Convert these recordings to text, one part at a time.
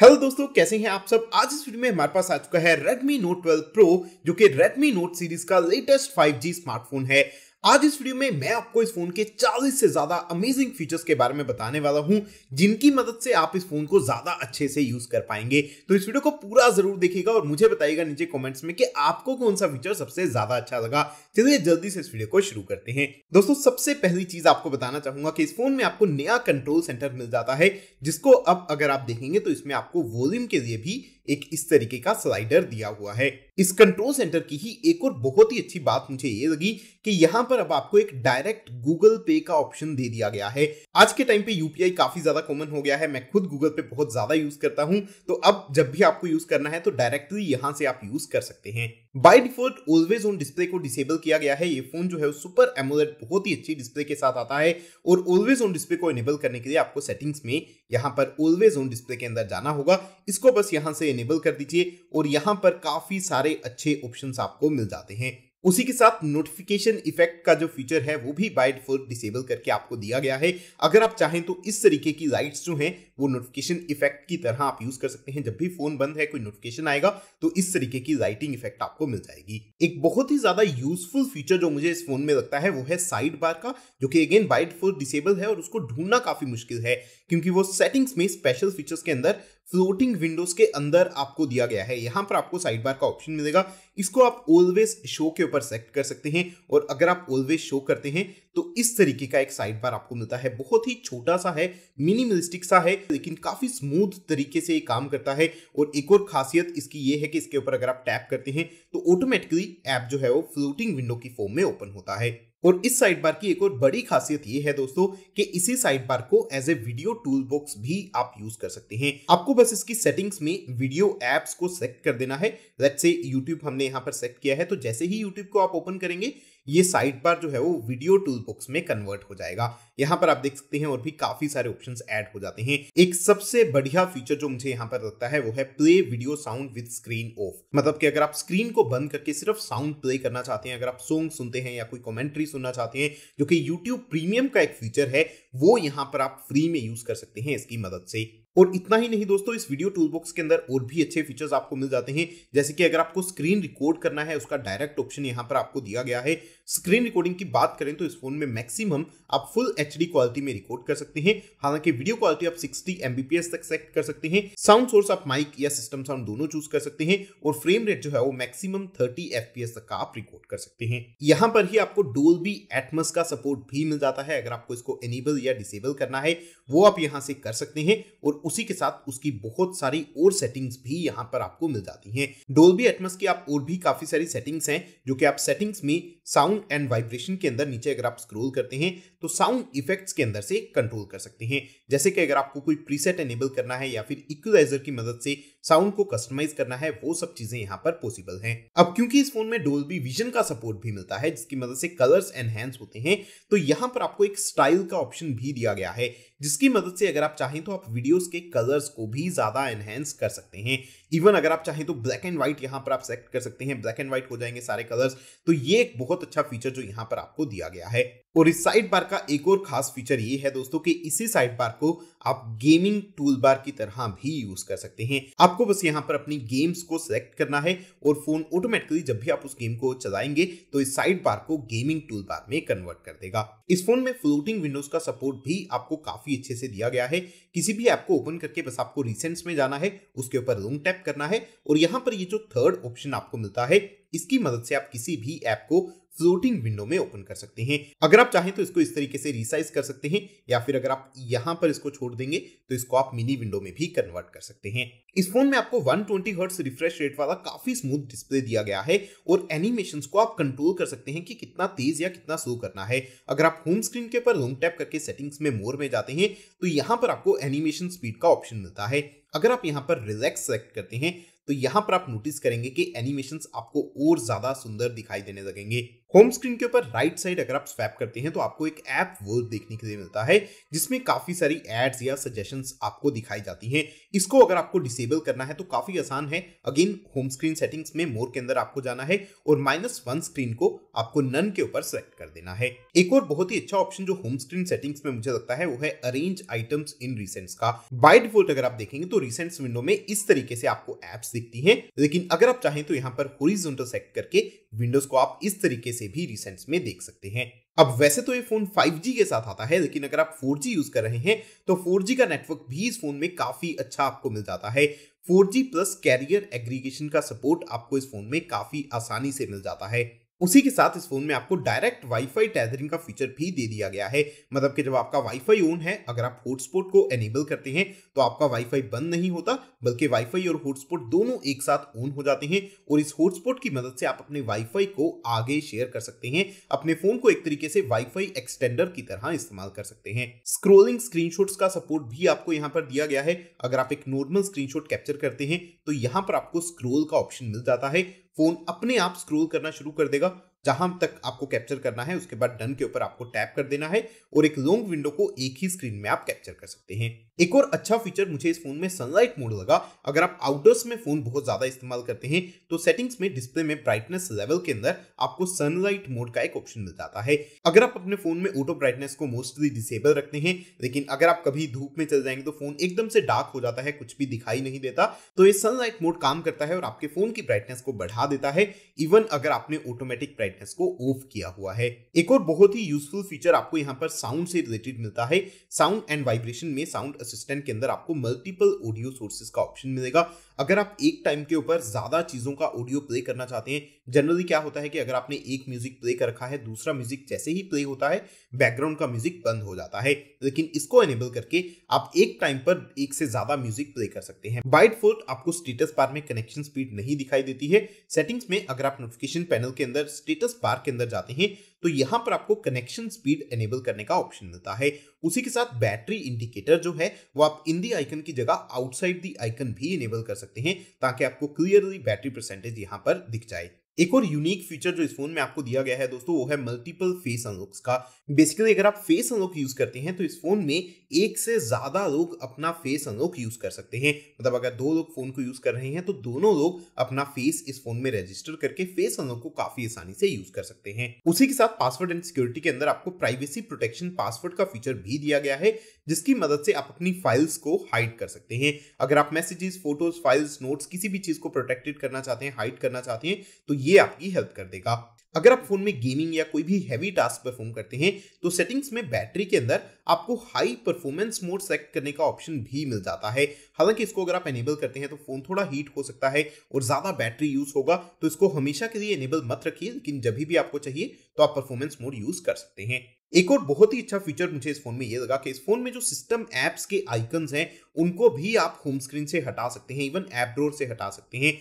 hello दोस्तों कैसे हैं आप सब आज इस वीडियो में हमारे पास आ चुका है Redmi Note 12 Pro जो कि Redmi Note सीरीज का लेटेस्ट 5G स्मार्टफोन है आज इस वीडियो में मैं आपको इस फोन के 40 से ज्यादा अमेजिंग फीचर्स के बारे में बताने वाला हूं जिनकी मदद से आप इस फोन को ज्यादा अच्छे से यूज कर पाएंगे तो इस वीडियो को पूरा जरूर देखिएगा और मुझे बताइएगा नीचे कमेंट्स में कि आपको कौन सा फीचर सबसे ज्यादा अच्छा लगा चलिए जल्दी से इस वीडियो को शुरू करते हैं दोस्तों सबसे पहली चीज आपको बताना चाहूंगा कि इस फोन में आपको नया कंट्रोल सेंटर मिल जाता है जिसको अब अगर आप देखेंगे तो इसमें आपको वॉल्यूम के लिए भी एक इस तरीके का स्लाइडर दिया हुआ है इस कंट्रोल सेंटर की ही एक और बहुत ही अच्छी बात मुझे ये लगी कि यहाँ पर अब आपको एक डायरेक्ट गूगल पे का ऑप्शन दे दिया गया है आज के टाइम पे यूपीआई काफी ज्यादा कॉमन हो गया है मैं खुद गूगल पे बहुत ज्यादा यूज करता हूँ तो अब जब भी आपको यूज करना है तो डायरेक्टली यहाँ से आप यूज कर सकते हैं by default always on display को डिसेबल किया गया है ये फोन जो है सुपर एमोलेट बहुत ही अच्छी डिस्प्ले के साथ आता है और ऑलवेज ऑन डिस्प्ले को इनेबल करने के लिए आपको सेटिंग्स में यहाँ पर ऑलवेज ऑन डिस्प्ले के अंदर जाना होगा इसको बस यहाँ से इनेबल कर दीजिए और यहाँ पर काफ़ी सारे अच्छे ऑप्शन आपको मिल जाते हैं उसी के साथ नोटिफिकेशन इफेक्ट का जो फीचर है वो भी बाइट फोर डिसेबल करके आपको दिया गया है अगर आप चाहें तो इस तरीके की लाइट्स जो हैं वो नोटिफिकेशन इफेक्ट की तरह आप यूज कर सकते हैं जब भी फोन बंद है कोई नोटिफिकेशन आएगा तो इस तरीके की लाइटिंग इफेक्ट आपको मिल जाएगी एक बहुत ही ज्यादा यूजफुल फीचर जो मुझे इस फोन में लगता है वो है साइड बार का जो कि अगेन बाइट फोर डिसेबल है और उसको ढूंढना काफी मुश्किल है क्योंकि वो सेटिंग्स में स्पेशल फीचर्स के अंदर फ्लोटिंग विंडोज के अंदर आपको दिया गया है यहां पर आपको साइड बार का ऑप्शन मिलेगा इसको आप ऑलवेज शो के ऊपर सेलेक्ट कर सकते हैं और अगर आप ऑलवेज शो करते हैं तो इस तरीके का एक साइड बार आपको मिलता है बहुत ही छोटा सा है मिनिमलिस्टिक सा है लेकिन काफी स्मूथ तरीके से ये काम करता है और एक और खासियत इसकी ये है कि इसके ऊपर अगर आप टैप करते हैं तो ऑटोमेटिकली ऐप जो है वो फ्लोटिंग विंडो की फॉर्म में ओपन होता है और इस साइड बार की एक और बड़ी खासियत यह है दोस्तों कि इसी साइड बार को as a video tool box भी आप यूज कर सकते हैं आपको बस इसकी सेटिंग्स में वीडियो एप्स को सेलेक्ट कर देना है लेट्स से यूट्यूब हमने यहां पर सेलेक्ट किया है तो जैसे ही यूट्यूब को आप ओपन करेंगे ये साइड बार जो है वो वीडियो टूल बॉक्स में कन्वर्ट हो जाएगा यहाँ पर आप देख सकते हैं और भी काफी सारे ऑप्शंस ऐड हो जाते हैं एक सबसे बढ़िया फीचर जो मुझे यहाँ पर लगता है वो है play video sound with screen off मतलब कि अगर आप स्क्रीन को बंद करके सिर्फ साउंड प्ले करना चाहते हैं अगर आप सॉन्ग सुनते हैं या कोई कॉमेंट्री सुनना चाहते हैं जो कि यूट्यूब प्रीमियम का एक फीचर है वो यहाँ पर आप फ्री में यूज कर सकते हैं इसकी मदद से और इतना ही नहीं दोस्तों इस वीडियो टूल बॉक्स के अंदर और भी अच्छे फीचर्स आपको मिल जाते हैं जैसे कि अगर आपको स्क्रीन रिकॉर्ड करना है उसका डायरेक्ट ऑप्शन यहां पर आपको दिया गया है स्क्रीन रिकॉर्डिंग की बात करें तो इस फोन में मैक्सिमम आप फुल एच क्वालिटी में रिकॉर्ड कर सकते हैं हालांकि वीडियो क्वालिटी आप 60 एमबीपीएस तक सेट कर सकते हैं साउंड सोर्स आप माइक या सिस्टम साउंड दोनों चूज कर सकते हैं और फ्रेम रेट जो है वो मैक्सिमम थर्टी एफ तक आप रिकॉर्ड कर सकते हैं यहाँ पर ही आपको डोल एटमस का सपोर्ट भी मिल जाता है अगर आपको इसको एनेबल या डिसेबल करना है वो आप यहाँ से कर सकते हैं और उसी के साथ उसकी बहुत सारी और सेटिंग्स भी यहाँ पर आपको मिल जाती हैं डोल एटमस की आप और भी काफी सारी सेटिंग्स हैं जो कि आप सेटिंग्स में साउंड साउंड एंड वाइब्रेशन के अंदर नीचे अगर आप स्क्रोल करते हैं तो साउंड इफेक्ट्स के अंदर से कंट्रोल कर सकते हैं जैसे कि अगर आपको कोई प्रीसेट एनेबल करना है या फिर इक्वलाइजर की मदद से साउंड को कस्टमाइज करना है वो सब चीजें यहाँ पर पॉसिबल हैं अब क्योंकि इस फोन में डोल्बी विजन का सपोर्ट भी मिलता है जिसकी मदद से कलर्स एनहेंस होते हैं तो यहाँ पर आपको एक स्टाइल का ऑप्शन भी दिया गया है जिसकी मदद से अगर आप चाहें तो आप वीडियोस के कलर्स को भी ज्यादा एनहेंस कर सकते हैं इवन अगर आप चाहें तो ब्लैक एंड व्हाइट यहाँ पर आप सेलेक्ट कर सकते हैं ब्लैक एंड व्हाइट हो जाएंगे सारे कलर्स तो ये एक बहुत अच्छा फीचर जो यहाँ पर आपको दिया गया है और इस साइड बार का एक और खास फीचर ये है दोस्तों कि इसी साइड बार को आप गेमिंग टूल बार की तरह भी यूज कर सकते हैं आपको बस यहाँ पर अपनी गेम्स को सिलेक्ट करना है और फोन ऑटोमेटिकली जब भी आप उस गेम को चलाएंगे तो इस साइड बार को गेमिंग टूल बार में कन्वर्ट कर देगा इस फोन में फ्लोटिंग विंडोज का सपोर्ट भी आपको काफी अच्छे से दिया गया है किसी भी ऐप को ओपन करके बस आपको रिसेंट्स में जाना है उसके ऊपर रूम टैप करना है और यहाँ पर ये जो थर्ड ऑप्शन आपको मिलता है इसकी मदद से आप किसी भी ऐप को फ्लोटिंग विंडो में ओपन कर सकते हैं अगर आप चाहें तो इसको इस तरीके से रिसाइज कर सकते हैं या फिर अगर आप यहाँ पर इसको छोड़ देंगे तो इसको आप मिनी विंडो में भी कन्वर्ट कर सकते हैं इस फोन में आपको 120 ट्वेंटी हर्ट्स रिफ्रेश रेट वाला काफी स्मूथ डिस्प्ले दिया गया है और एनिमेशन को आप कंट्रोल कर सकते हैं कि कितना तेज या कितना स्लो करना है अगर आप होम स्क्रीन के ऊपर लॉन्ग टैप करके सेटिंग्स में मोर में जाते हैं तो यहाँ पर आपको एनिमेशन स्पीड का ऑप्शन मिलता है अगर आप यहाँ पर रिलैक्स सेलेक्ट करते हैं तो यहाँ पर आप नोटिस करेंगे कि एनिमेशन आपको और ज्यादा सुंदर दिखाई देने लगेंगे होम स्क्रीन के ऊपर राइट साइड अगर आप स्वैप करते हैं तो आपको एक ऐप वर्ड देखने के लिए मिलता है जिसमें काफी सारी एड्स या सजेशन आपको दिखाई जाती हैं इसको अगर आपको डिसेबल करना है तो काफी आसान है अगेन होम स्क्रीन सेटिंग्स में मोर के अंदर आपको जाना है और माइनस वन स्क्रीन को आपको नन के ऊपर सेलेक्ट कर देना है एक और बहुत ही अच्छा ऑप्शन जो होम स्क्रीन सेटिंग्स में मुझे लगता है वो है अरेंज आइटम्स इन रिसेंट्स का बाय डिफॉल्ट अगर आप देखेंगे तो रिसेंट्स विंडो में इस तरीके से आपको एप्स दिखती हैं लेकिन अगर आप चाहें तो यहाँ पर होरिजोनटल सेट करके विंडोज को आप इस तरीके से भी रिसेंट्स में देख सकते हैं अब वैसे तो ये फोन 5G के साथ आता है लेकिन अगर आप 4G यूज कर रहे हैं तो 4G का नेटवर्क भी इस फोन में काफी अच्छा आपको मिल जाता है 4G प्लस कैरियर एग्रीगेशन का सपोर्ट आपको इस फोन में काफी आसानी से मिल जाता है उसी के साथ इस फोन में आपको डायरेक्ट वाईफाई टैदरिंग का फीचर भी दे दिया गया है मतलब कि जब आपका वाईफाई ऑन है अगर आप हॉटस्पॉट को एनेबल करते हैं तो आपका वाईफाई बंद नहीं होता बल्कि वाईफाई और हॉटस्पॉट दोनों एक साथ ऑन हो जाते हैं और इस हॉटस्पॉट की मदद से आप अपने वाईफाई को आगे शेयर कर सकते हैं अपने फोन को एक तरीके से वाईफाई एक्सटेंडर की तरह इस्तेमाल कर सकते हैं स्क्रोलिंग स्क्रीन का सपोर्ट भी आपको यहाँ पर दिया गया है अगर आप एक नॉर्मल स्क्रीन कैप्चर करते हैं तो यहाँ पर आपको स्क्रोल का ऑप्शन मिल जाता है फोन अपने आप स्क्रोल करना शुरू कर देगा जहां तक आपको कैप्चर करना है उसके बाद डन के ऊपर आपको टैप कर देना है और एक लॉन्ग विंडो को एक ही स्क्रीन में आप कैप्चर कर सकते हैं एक और अच्छा फीचर मुझे इस फोन में सनलाइट मोड लगा अगर आप आउटडोर्स में फोन बहुत ज्यादा इस्तेमाल करते हैं तो सेटिंग्स में डिस्प्ले में ब्राइटनेस लेवल के अंदर आपको सनलाइट मोड का एक ऑप्शन मिल जाता है अगर आप अपने फोन में ऑटो ब्राइटनेस को मोस्टली डिसेबल रखते हैं लेकिन अगर आप कभी धूप में चल जाएंगे तो फोन एकदम से डार्क हो जाता है कुछ भी दिखाई नहीं देता तो ये सनलाइट मोड काम करता है और आपके फोन की ब्राइटनेस को बढ़ा देता है इवन अगर आपने ऑटोमेटिक ब्राइट ब्राइटनेस को ऑफ किया हुआ है एक और बहुत ही यूजफुल फीचर आपको यहाँ पर साउंड से रिलेटेड मिलता है साउंड एंड वाइब्रेशन में साउंड असिस्टेंट के अंदर आपको मल्टीपल ऑडियो सोर्सेज का ऑप्शन मिलेगा अगर आप एक टाइम के ऊपर ज़्यादा चीज़ों का ऑडियो प्ले करना चाहते हैं जनरली क्या होता है कि अगर आपने एक म्यूज़िक प्ले कर रखा है दूसरा म्यूज़िक जैसे ही प्ले होता है बैकग्राउंड का म्यूज़िक बंद हो जाता है लेकिन इसको एनेबल करके आप एक टाइम पर एक से ज़्यादा म्यूज़िक प्ले कर सकते हैं बाइट फोर्ट आपको स्टेटस बार में कनेक्शन स्पीड नहीं दिखाई देती है सेटिंग्स में अगर आप नोटिफिकेशन पैनल के अंदर स्टेटस बार के अंदर जाते हैं तो यहां पर आपको कनेक्शन स्पीड एनेबल करने का ऑप्शन मिलता है उसी के साथ बैटरी इंडिकेटर जो है वो आप इन दी आइकन की जगह आउटसाइड दी आइकन भी इनेबल कर सकते हैं ताकि आपको क्लियरली बैटरी परसेंटेज यहां पर दिख जाए एक और यूनिक फीचर जो इस फोन में आपको दिया गया है दोस्तों वो है मल्टीपल फेस अनलॉक्स का बेसिकली अगर आप फेस अनलॉक यूज करते हैं तो इस फोन में एक से ज्यादा लोग अपना फेस अनलॉक यूज कर सकते हैं मतलब अगर दो लोग फोन को यूज कर रहे हैं तो दोनों लोग अपना फेस इस फोन में रजिस्टर करके फेस अनलॉक को काफी आसानी से यूज कर सकते हैं उसी के साथ पासवर्ड एंड सिक्योरिटी के अंदर आपको प्राइवेसी प्रोटेक्शन पासवर्ड का फीचर भी दिया गया है जिसकी मदद से आप अपनी फाइल्स को हाइड कर सकते हैं अगर आप मैसेजेस फोटोज फाइल्स नोट्स किसी भी चीज को प्रोटेक्टेड करना चाहते हैं हाइड करना चाहते हैं तो ये आपकी हेल्प कर देगा अगर आप फोन में गेमिंग या कोई भी हैवी टास्क परफॉर्म करते हैं तो सेटिंग्स में बैटरी के अंदर आपको हाई परफॉर्मेंस मोड सेलेक्ट करने का ऑप्शन भी मिल जाता है हालांकि इसको अगर आप एनेबल करते हैं तो फोन थोड़ा हीट हो सकता है और ज़्यादा बैटरी यूज़ होगा तो इसको हमेशा के लिए एनेबल मत रखिए लेकिन जब भी आपको चाहिए तो आप परफॉर्मेंस मोड यूज़ कर सकते हैं एक और बहुत ही अच्छा फीचर मुझे इस फोन में ये लगा कि इस फोन में जो सिस्टम एप्स के आइकन्स हैं उनको भी आप होम स्क्रीन से हटा सकते हैं इवन एप ड्रोर से हटा सकते हैं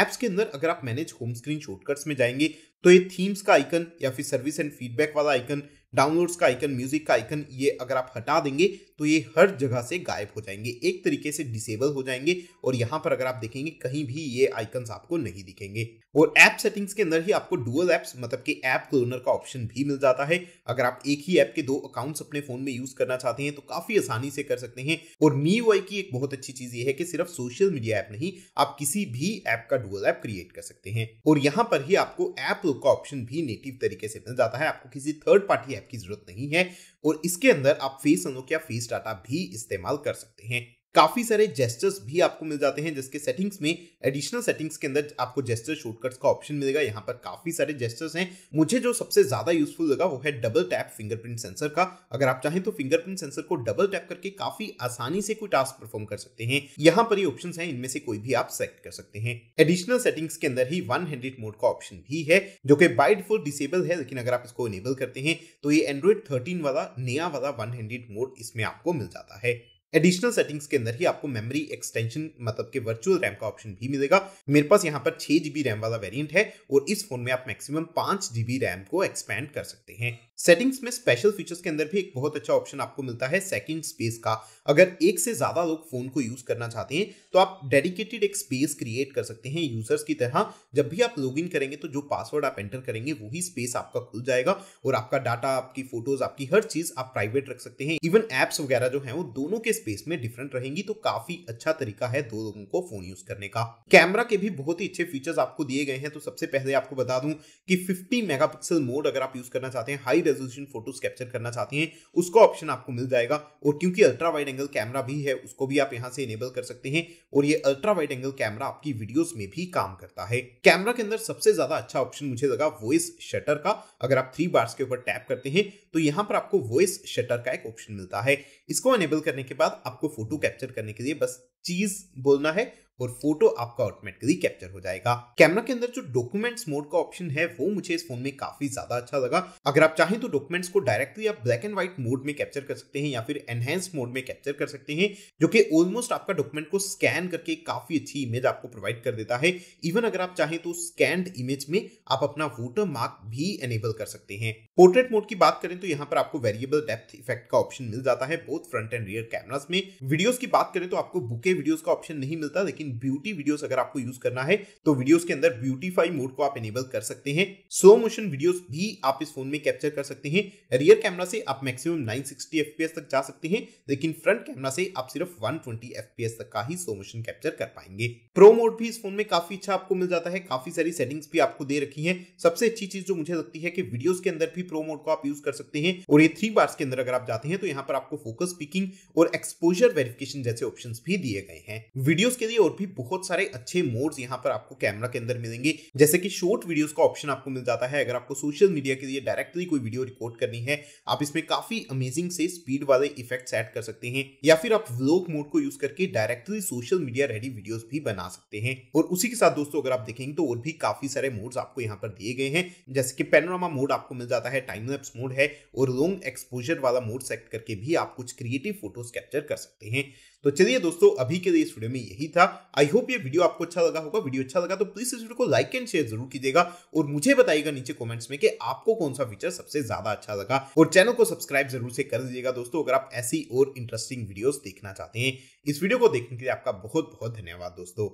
एप्स के अंदर अगर आप मैनेज होम स्क्रीन शॉर्टकट्स में जाएंगे तो ये थीम्स का आइकन या फिर सर्विस एंड फीडबैक वाला आइकन डाउनलोड्स का आइकन म्यूजिक का आइकन ये अगर आप हटा देंगे तो ये हर जगह से गायब हो जाएंगे एक तरीके से डिसेबल हो जाएंगे और यहाँ पर अगर आप देखेंगे कहीं भी ये आइकन्स आपको नहीं दिखेंगे और ऐप सेटिंग्स के अंदर ही आपको डुअल ऐप्स मतलब कि ऐप क्लोनर का ऑप्शन भी मिल जाता है अगर आप एक ही ऐप के दो अकाउंट्स अपने फोन में यूज करना चाहते हैं तो काफी आसानी से कर सकते हैं और मी की एक बहुत अच्छी चीज ये है कि सिर्फ सोशल मीडिया ऐप नहीं आप किसी भी ऐप का डुअल ऐप क्रिएट कर सकते हैं और यहाँ पर ही आपको ऐप का ऑप्शन भी नेटिव तरीके से मिल जाता है आपको किसी थर्ड पार्टी ऐप की जरूरत नहीं है और इसके अंदर आप फेस अनोक या फेस डाटा भी इस्तेमाल कर सकते हैं काफ़ी सारे जेस्टर्स भी आपको मिल जाते हैं जिसके सेटिंग्स में एडिशनल सेटिंग्स के अंदर आपको जेस्टर शॉर्टकट्स का ऑप्शन मिलेगा यहाँ पर काफ़ी सारे जेस्टर्स हैं मुझे जो सबसे ज़्यादा यूजफुल लगा वो है डबल टैप फिंगरप्रिंट सेंसर का अगर आप चाहें तो फिंगरप्रिंट सेंसर को डबल टैप करके काफ़ी आसानी से कोई टास्क परफॉर्म कर सकते हैं यहाँ पर ये ऑप्शन है इनमें से कोई भी आप सेलेक्ट कर सकते हैं एडिशनल सेटिंग्स के अंदर ही वन हंड्रेड मोड का ऑप्शन भी है जो कि बाई डिफॉल्ट डिसेबल है लेकिन अगर आप इसको इनेबल करते हैं तो ये एंड्रॉइड थर्टीन वाला नया वाला वन हंड्रेड मोड इसमें आपको मिल जाता है एडिशनल सेटिंग्स के अंदर ही आपको मेमोरी एक्सटेंशन मतलब के वर्चुअल रैम का ऑप्शन भी मिलेगा मेरे पास यहाँ पर छह जीबी रैम वाला वेरिएंट है और इस फोन में आप मैक्सिमम पांच जीबी रैम को एक्सपेंड कर सकते हैं सेटिंग्स में स्पेशल फीचर्स के अंदर भी एक बहुत अच्छा ऑप्शन आपको मिलता है सेकंड स्पेस का अगर एक से ज़्यादा लोग फ़ोन को यूज़ करना चाहते हैं तो आप डेडिकेटेड एक स्पेस क्रिएट कर सकते हैं यूज़र्स की तरह जब भी आप लॉगिन करेंगे तो जो पासवर्ड आप एंटर करेंगे वही स्पेस आपका खुल जाएगा और आपका डाटा आपकी फोटोज़ आपकी हर चीज़ आप प्राइवेट रख सकते हैं इवन एप्स वगैरह जो है वो दोनों के स्पेस में डिफरेंट रहेंगी तो काफ़ी अच्छा तरीका है दो लोगों को फ़ोन यूज़ करने का कैमरा के भी बहुत ही अच्छे फीचर्स आपको दिए गए हैं तो सबसे पहले आपको बता दूं कि 50 मेगापिक्सल मोड अगर आप यूज़ करना चाहते हैं हाई रेजोल्यूशन फोटोज कैप्चर करना चाहते हैं उसका ऑप्शन आपको मिल जाएगा और क्योंकि अल्ट्रा वाइड एंगल कैमरा भी है उसको भी आप यहाँ से इनेबल कर सकते हैं और ये अल्ट्रा वाइड एंगल कैमरा आपकी वीडियोस में भी काम करता है कैमरा के अंदर सबसे ज्यादा अच्छा ऑप्शन मुझे लगा वॉइस शटर का अगर आप थ्री बार्स के ऊपर टैप करते हैं तो यहाँ पर आपको वॉइस शटर का एक ऑप्शन मिलता है इसको इनेबल करने के बाद आपको फोटो कैप्चर करने के लिए बस चीज बोलना है और फोटो आपका ऑटोमेटिकली कैप्चर हो जाएगा कैमरा के अंदर जो डॉक्यूमेंट्स मोड का ऑप्शन है वो मुझे इस फोन में काफी ज्यादा अच्छा लगा अगर आप चाहें तो डॉक्यूमेंट्स को डायरेक्टली आप ब्लैक एंड व्हाइट मोड में कैप्चर कर सकते हैं या फिर एनहेंस मोड में कैप्चर कर सकते हैं जो कि ऑलमोस्ट आपका डॉक्यूमेंट को स्कैन करके काफी अच्छी इमेज आपको प्रोवाइड कर देता है इवन अगर आप चाहें तो स्कैंड इमेज में आप अपना वोटर मार्क भी एनेबल कर सकते हैं पोर्ट्रेट मोड की बात करें तो यहाँ पर आपको वेरिएबल डेप्थ इफेक्ट का ऑप्शन मिल जाता है both front and rear cameras में वीडियोज की बात करें तो आपको बुके वीडियोस का ऑप्शन नहीं मिलता लेकिन ब्यूटी वीडियोस अगर आपको यूज करना है तो वीडियोस के अंदर ब्यूटीफाई मोड को आप इनेबल कर सकते हैं स्लो मोशन वीडियोस भी आप इस फोन में कैप्चर कर सकते हैं रियर कैमरा से आप मैक्सिमम 960 fps तक जा सकते हैं लेकिन फ्रंट कैमरा से आप सिर्फ 120 fps तक का ही स्लो मोशन कैप्चर कर पाएंगे प्रो मोड भी इस फोन में काफी अच्छा आपको मिल जाता है काफी सारी सेटिंग्स भी आपको दे रखी है सबसे अच्छी चीज जो मुझे लगती है कि वीडियोस के अंदर भी प्रो मोड को आप यूज कर सकते हैं और ये थ्री बार्स के अंदर अगर आप जाते हैं तो यहाँ पर आपको फोकस पिकिंग और एक्सपोजर वेरिफिकेशन जैसे ऑप्शन भी दिए गए हैं वीडियोस के लिए और भी बहुत सारे अच्छे मोड्स यहाँ पर आपको कैमरा के अंदर मिलेंगे जैसे कि शॉर्ट वीडियोस का ऑप्शन आपको मिल जाता है अगर आपको सोशल मीडिया के लिए डायरेक्टली कोई वीडियो रिकॉर्ड करनी है आप इसमें काफी अमेजिंग से स्पीड वाले इफेक्ट एड कर सकते हैं या फिर आप व्लॉग मोड को यूज करके directly social media ready video भी बना सकते हैं और उसी के साथ दोस्तों अगर आप देखेंगे तो और भी काफी सारे मोड्स आपको यहाँ पर दिए गए हैं जैसे कि पेनोरामा मोड आपको मिल जाता है टाइम लैप्स मोड है और लॉन्ग एक्सपोजर वाला मोड सेलेक्ट करके भी आप कुछ क्रिएटिव फोटोज कैप्चर कर सकते हैं तो चलिए दोस्तों अभी अभी के लिए इस वीडियो में यही था आई होप ये वीडियो आपको अच्छा लगा होगा वीडियो अच्छा लगा तो प्लीज इस वीडियो को लाइक एंड शेयर जरूर कीजिएगा और मुझे बताइएगा नीचे कॉमेंट्स में कि आपको कौन सा फीचर सबसे ज्यादा अच्छा लगा और चैनल को सब्सक्राइब जरूर से कर दीजिएगा दोस्तों अगर आप ऐसी और इंटरेस्टिंग वीडियो देखना चाहते हैं इस वीडियो को देखने के लिए आपका बहुत बहुत धन्यवाद दोस्तों